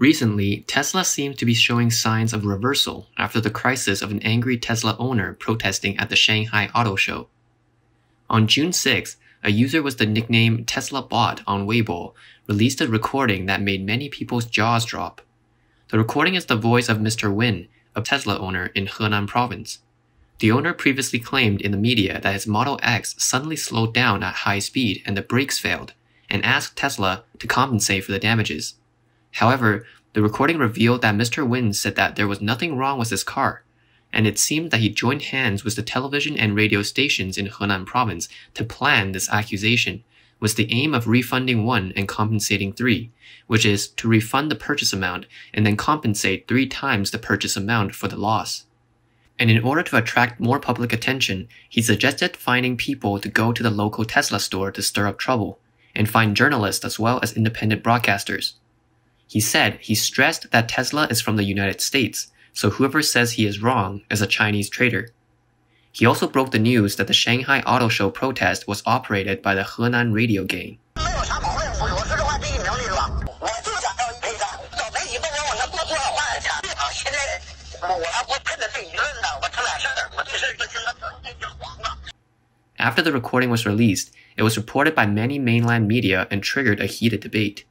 Recently, Tesla seems to be showing signs of reversal after the crisis of an angry Tesla owner protesting at the Shanghai Auto Show. On June 6, a user with the nickname Tesla on Weibo released a recording that made many people's jaws drop. The recording is the voice of Mr. Win, a Tesla owner in Henan province. The owner previously claimed in the media that his Model X suddenly slowed down at high speed and the brakes failed, and asked Tesla to compensate for the damages. However, the recording revealed that Mr. Wynn said that there was nothing wrong with his car, and it seemed that he joined hands with the television and radio stations in Henan province to plan this accusation, with the aim of refunding one and compensating three, which is to refund the purchase amount and then compensate three times the purchase amount for the loss. And in order to attract more public attention, he suggested finding people to go to the local Tesla store to stir up trouble, and find journalists as well as independent broadcasters. He said he stressed that Tesla is from the United States, so whoever says he is wrong is a Chinese traitor. He also broke the news that the Shanghai Auto Show protest was operated by the Henan radio gang. After the recording was released, it was reported by many mainland media and triggered a heated debate.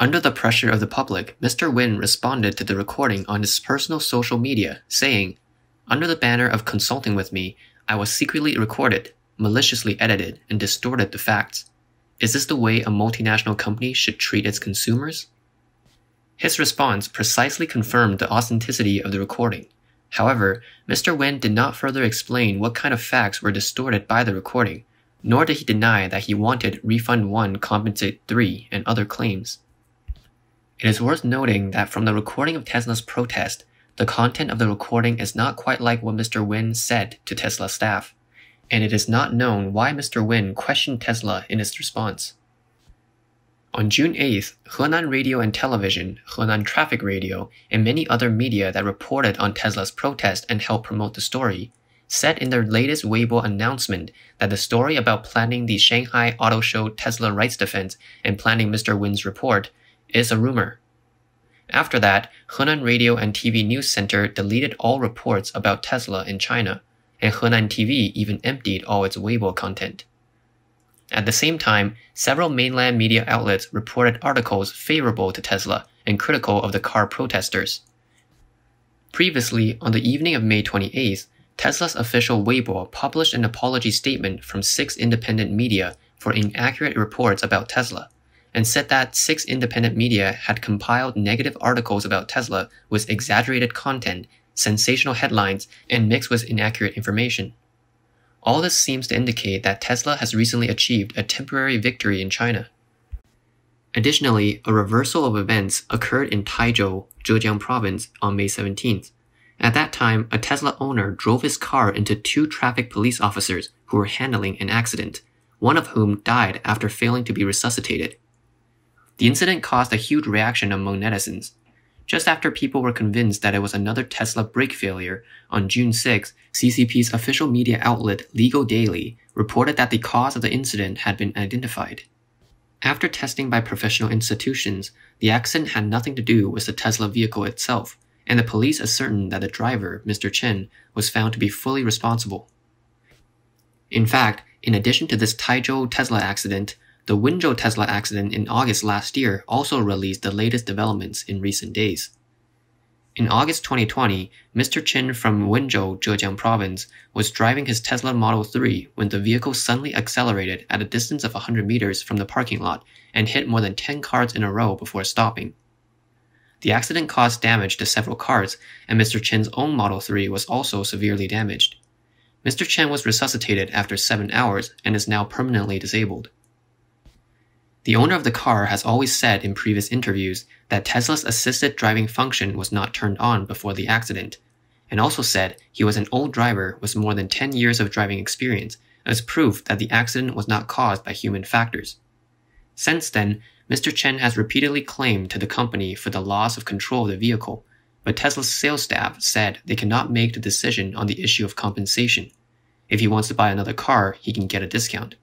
Under the pressure of the public, Mr. Wynn responded to the recording on his personal social media, saying, Under the banner of consulting with me, I was secretly recorded, maliciously edited, and distorted the facts. Is this the way a multinational company should treat its consumers? His response precisely confirmed the authenticity of the recording. However, Mr. Wynn did not further explain what kind of facts were distorted by the recording, nor did he deny that he wanted Refund 1 Compensate 3 and other claims. It is worth noting that from the recording of Tesla's protest, the content of the recording is not quite like what Mr. Wynn said to Tesla staff, and it is not known why Mr. Wynn questioned Tesla in his response. On June 8th, Henan Radio and Television, Henan Traffic Radio, and many other media that reported on Tesla's protest and helped promote the story said in their latest Weibo announcement that the story about planning the Shanghai Auto Show Tesla rights defense and planning Mr. Win's report is a rumor. After that, Henan Radio and TV News Center deleted all reports about Tesla in China, and Henan TV even emptied all its Weibo content. At the same time, several mainland media outlets reported articles favorable to Tesla and critical of the car protesters. Previously, on the evening of May 28th, Tesla's official Weibo published an apology statement from six independent media for inaccurate reports about Tesla and said that six independent media had compiled negative articles about Tesla with exaggerated content, sensational headlines, and mixed with inaccurate information. All this seems to indicate that Tesla has recently achieved a temporary victory in China. Additionally, a reversal of events occurred in Taizhou, Zhejiang province, on May 17th. At that time, a Tesla owner drove his car into two traffic police officers who were handling an accident, one of whom died after failing to be resuscitated. The incident caused a huge reaction among netizens. Just after people were convinced that it was another Tesla brake failure, on June 6, CCP's official media outlet Legal Daily reported that the cause of the incident had been identified. After testing by professional institutions, the accident had nothing to do with the Tesla vehicle itself, and the police ascertained that the driver, Mr. Chen, was found to be fully responsible. In fact, in addition to this Taizhou Tesla accident, the Wenzhou Tesla accident in August last year also released the latest developments in recent days. In August 2020, Mr. Chen from Wenzhou, Zhejiang Province, was driving his Tesla Model 3 when the vehicle suddenly accelerated at a distance of 100 meters from the parking lot and hit more than 10 cars in a row before stopping. The accident caused damage to several cars, and Mr. Chen's own Model 3 was also severely damaged. Mr. Chen was resuscitated after seven hours and is now permanently disabled. The owner of the car has always said in previous interviews that Tesla's assisted driving function was not turned on before the accident, and also said he was an old driver with more than 10 years of driving experience as proof that the accident was not caused by human factors. Since then, Mr. Chen has repeatedly claimed to the company for the loss of control of the vehicle, but Tesla's sales staff said they cannot make the decision on the issue of compensation. If he wants to buy another car, he can get a discount.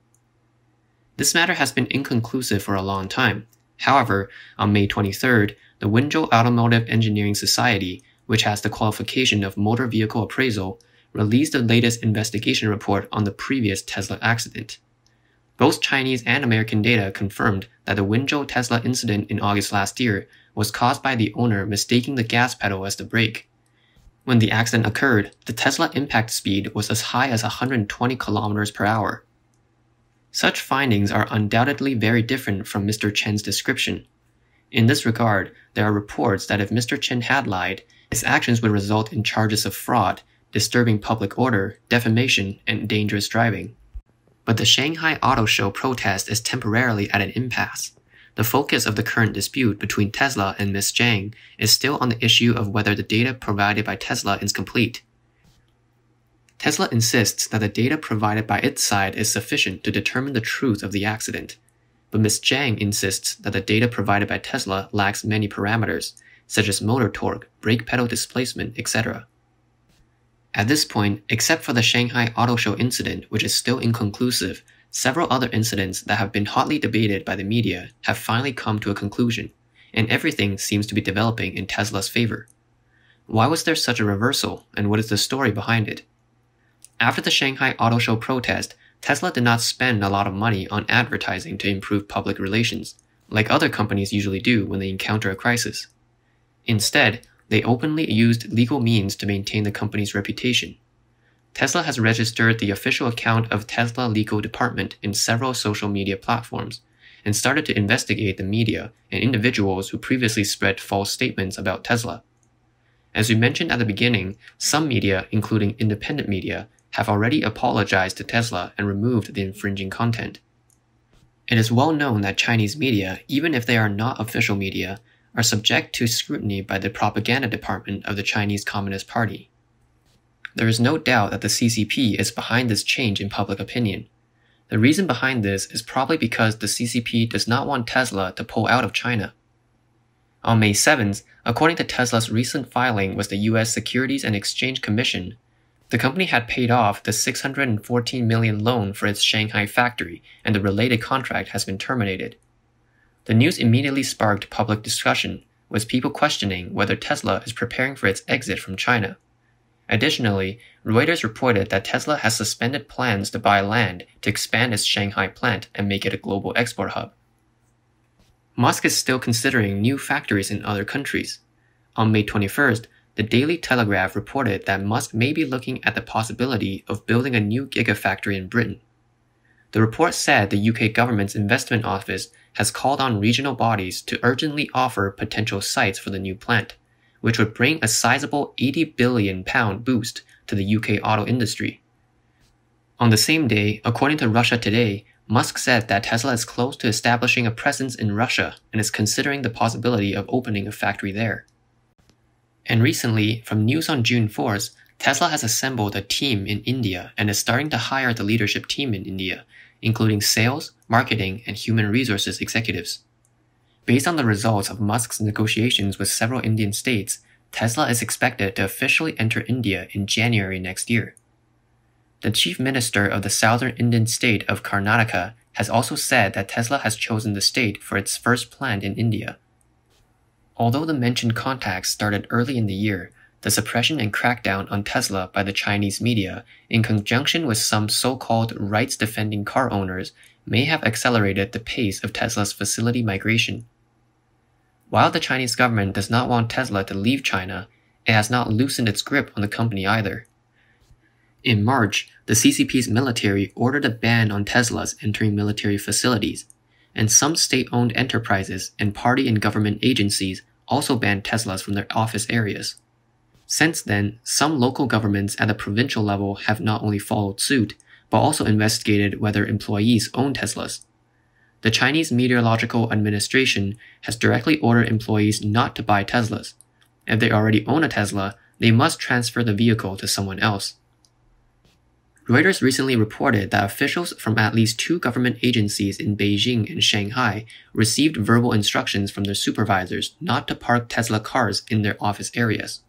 This matter has been inconclusive for a long time. However, on May 23rd, the Wenzhou Automotive Engineering Society, which has the qualification of motor vehicle appraisal, released the latest investigation report on the previous Tesla accident. Both Chinese and American data confirmed that the Wenzhou Tesla incident in August last year was caused by the owner mistaking the gas pedal as the brake. When the accident occurred, the Tesla impact speed was as high as 120 kilometers per hour, such findings are undoubtedly very different from Mr. Chen's description. In this regard, there are reports that if Mr. Chen had lied, his actions would result in charges of fraud, disturbing public order, defamation, and dangerous driving. But the Shanghai Auto Show protest is temporarily at an impasse. The focus of the current dispute between Tesla and Ms. Zhang is still on the issue of whether the data provided by Tesla is complete. Tesla insists that the data provided by its side is sufficient to determine the truth of the accident. But Ms. Zhang insists that the data provided by Tesla lacks many parameters, such as motor torque, brake pedal displacement, etc. At this point, except for the Shanghai Auto Show incident, which is still inconclusive, several other incidents that have been hotly debated by the media have finally come to a conclusion, and everything seems to be developing in Tesla's favor. Why was there such a reversal, and what is the story behind it? After the Shanghai Auto Show protest, Tesla did not spend a lot of money on advertising to improve public relations, like other companies usually do when they encounter a crisis. Instead, they openly used legal means to maintain the company's reputation. Tesla has registered the official account of Tesla Legal Department in several social media platforms and started to investigate the media and individuals who previously spread false statements about Tesla. As we mentioned at the beginning, some media, including independent media, have already apologized to Tesla and removed the infringing content. It is well known that Chinese media, even if they are not official media, are subject to scrutiny by the propaganda department of the Chinese Communist Party. There is no doubt that the CCP is behind this change in public opinion. The reason behind this is probably because the CCP does not want Tesla to pull out of China. On May 7th, according to Tesla's recent filing with the US Securities and Exchange Commission, the company had paid off the 614 million loan for its Shanghai factory, and the related contract has been terminated. The news immediately sparked public discussion, with people questioning whether Tesla is preparing for its exit from China. Additionally, Reuters reported that Tesla has suspended plans to buy land to expand its Shanghai plant and make it a global export hub. Musk is still considering new factories in other countries. On May 21st, the Daily Telegraph reported that Musk may be looking at the possibility of building a new gigafactory in Britain. The report said the UK government's investment office has called on regional bodies to urgently offer potential sites for the new plant, which would bring a sizable 80 billion pound boost to the UK auto industry. On the same day, according to Russia Today, Musk said that Tesla is close to establishing a presence in Russia and is considering the possibility of opening a factory there. And recently, from news on June 4th, Tesla has assembled a team in India and is starting to hire the leadership team in India, including sales, marketing, and human resources executives. Based on the results of Musk's negotiations with several Indian states, Tesla is expected to officially enter India in January next year. The chief minister of the southern Indian state of Karnataka has also said that Tesla has chosen the state for its first plant in India, Although the mentioned contacts started early in the year, the suppression and crackdown on Tesla by the Chinese media, in conjunction with some so called rights defending car owners, may have accelerated the pace of Tesla's facility migration. While the Chinese government does not want Tesla to leave China, it has not loosened its grip on the company either. In March, the CCP's military ordered a ban on Teslas entering military facilities, and some state owned enterprises and party and government agencies also banned Teslas from their office areas. Since then, some local governments at the provincial level have not only followed suit, but also investigated whether employees own Teslas. The Chinese Meteorological Administration has directly ordered employees not to buy Teslas. If they already own a Tesla, they must transfer the vehicle to someone else. Reuters recently reported that officials from at least two government agencies in Beijing and Shanghai received verbal instructions from their supervisors not to park Tesla cars in their office areas.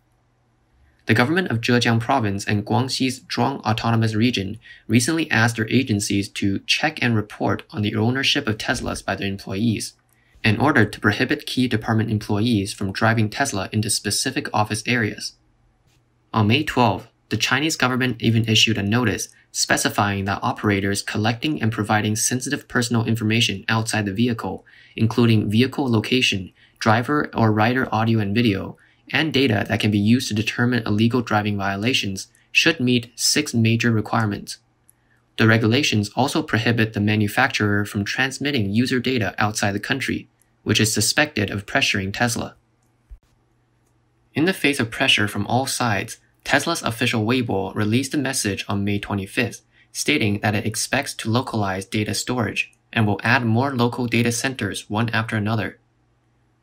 The government of Zhejiang Province and Guangxi's Zhuang Autonomous Region recently asked their agencies to check and report on the ownership of Teslas by their employees, in order to prohibit key department employees from driving Tesla into specific office areas. On May 12, the Chinese government even issued a notice specifying that operators collecting and providing sensitive personal information outside the vehicle, including vehicle location, driver or rider audio and video, and data that can be used to determine illegal driving violations, should meet six major requirements. The regulations also prohibit the manufacturer from transmitting user data outside the country, which is suspected of pressuring Tesla. In the face of pressure from all sides, Tesla's official Weibo released a message on May 25th stating that it expects to localize data storage and will add more local data centers one after another.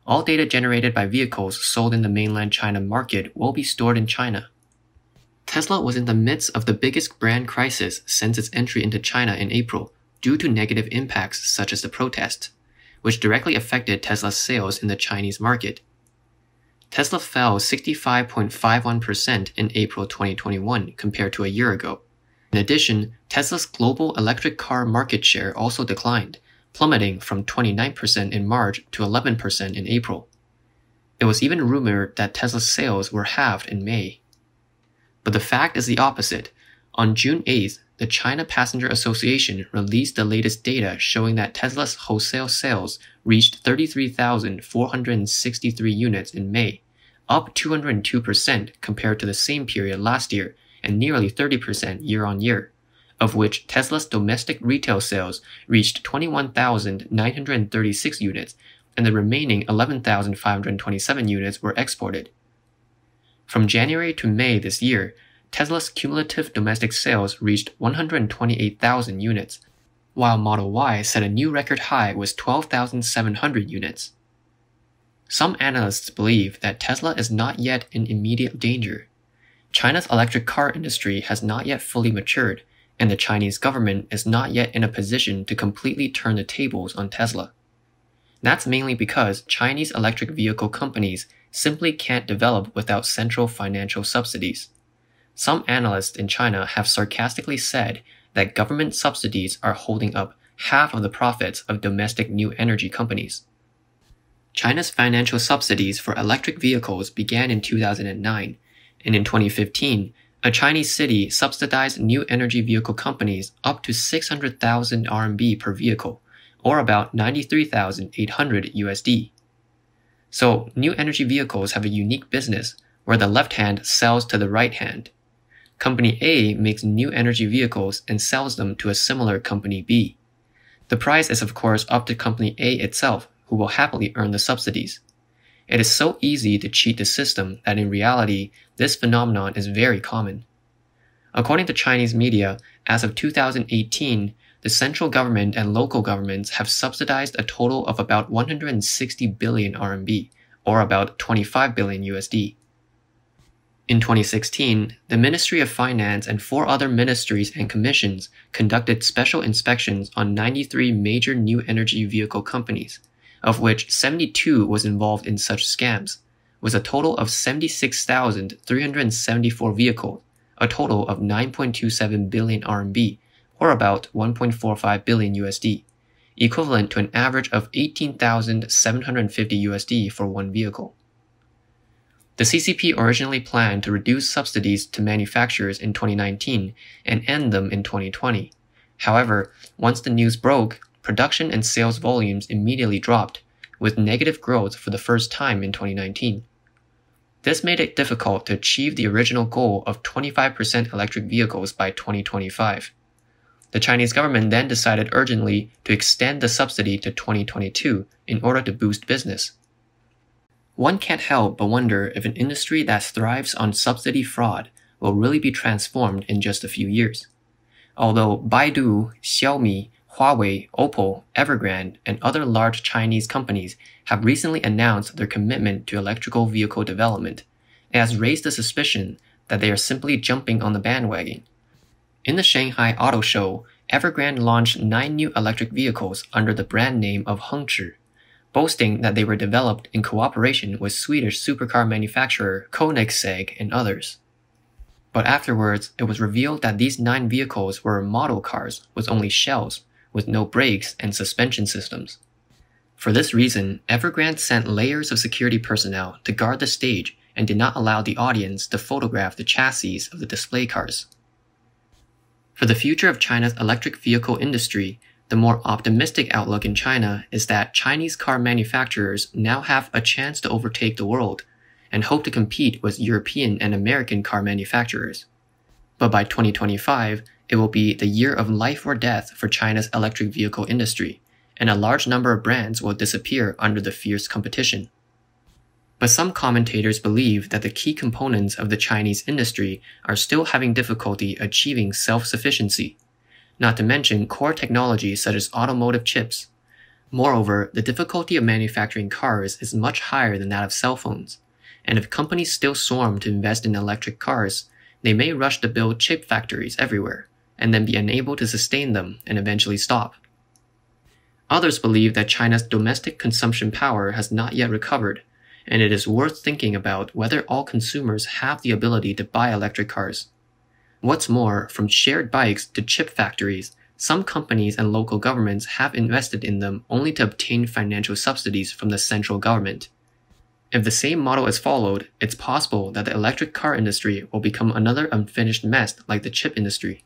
All data generated by vehicles sold in the mainland China market will be stored in China. Tesla was in the midst of the biggest brand crisis since its entry into China in April due to negative impacts such as the protest, which directly affected Tesla's sales in the Chinese market. Tesla fell 65.51% in April 2021 compared to a year ago. In addition, Tesla's global electric car market share also declined, plummeting from 29% in March to 11% in April. It was even rumored that Tesla's sales were halved in May. But the fact is the opposite. On June 8th, the China Passenger Association released the latest data showing that Tesla's wholesale sales reached 33,463 units in May, up 202% compared to the same period last year and nearly 30% year on year, of which Tesla's domestic retail sales reached 21,936 units and the remaining 11,527 units were exported. From January to May this year, Tesla's cumulative domestic sales reached 128,000 units, while Model Y set a new record high with 12,700 units. Some analysts believe that Tesla is not yet in immediate danger. China's electric car industry has not yet fully matured, and the Chinese government is not yet in a position to completely turn the tables on Tesla. That's mainly because Chinese electric vehicle companies simply can't develop without central financial subsidies. Some analysts in China have sarcastically said that government subsidies are holding up half of the profits of domestic new energy companies. China's financial subsidies for electric vehicles began in 2009, and in 2015, a Chinese city subsidized new energy vehicle companies up to 600,000 RMB per vehicle, or about 93,800 USD. So, new energy vehicles have a unique business where the left hand sells to the right hand. Company A makes new energy vehicles and sells them to a similar Company B. The price is of course up to Company A itself, who will happily earn the subsidies. It is so easy to cheat the system that in reality, this phenomenon is very common. According to Chinese media, as of 2018, the central government and local governments have subsidized a total of about 160 billion RMB, or about 25 billion USD. In 2016, the Ministry of Finance and four other ministries and commissions conducted special inspections on 93 major new energy vehicle companies, of which 72 was involved in such scams, with a total of 76,374 vehicles, a total of 9.27 billion RMB, or about 1.45 billion USD, equivalent to an average of 18,750 USD for one vehicle. The CCP originally planned to reduce subsidies to manufacturers in 2019 and end them in 2020. However, once the news broke, production and sales volumes immediately dropped, with negative growth for the first time in 2019. This made it difficult to achieve the original goal of 25% electric vehicles by 2025. The Chinese government then decided urgently to extend the subsidy to 2022 in order to boost business. One can't help but wonder if an industry that thrives on subsidy fraud will really be transformed in just a few years. Although Baidu, Xiaomi, Huawei, Oppo, Evergrande, and other large Chinese companies have recently announced their commitment to electrical vehicle development, it has raised the suspicion that they are simply jumping on the bandwagon. In the Shanghai Auto Show, Evergrande launched nine new electric vehicles under the brand name of Hengqi, boasting that they were developed in cooperation with Swedish supercar manufacturer Koenigsegg and others. But afterwards, it was revealed that these nine vehicles were model cars with only shells, with no brakes and suspension systems. For this reason, Evergrande sent layers of security personnel to guard the stage and did not allow the audience to photograph the chassis of the display cars. For the future of China's electric vehicle industry, the more optimistic outlook in China is that Chinese car manufacturers now have a chance to overtake the world and hope to compete with European and American car manufacturers. But by 2025, it will be the year of life or death for China's electric vehicle industry, and a large number of brands will disappear under the fierce competition. But some commentators believe that the key components of the Chinese industry are still having difficulty achieving self sufficiency not to mention core technologies such as automotive chips. Moreover, the difficulty of manufacturing cars is much higher than that of cell phones, and if companies still swarm to invest in electric cars, they may rush to build chip factories everywhere, and then be unable to sustain them and eventually stop. Others believe that China's domestic consumption power has not yet recovered, and it is worth thinking about whether all consumers have the ability to buy electric cars. What's more, from shared bikes to chip factories, some companies and local governments have invested in them only to obtain financial subsidies from the central government. If the same model is followed, it's possible that the electric car industry will become another unfinished mess like the chip industry.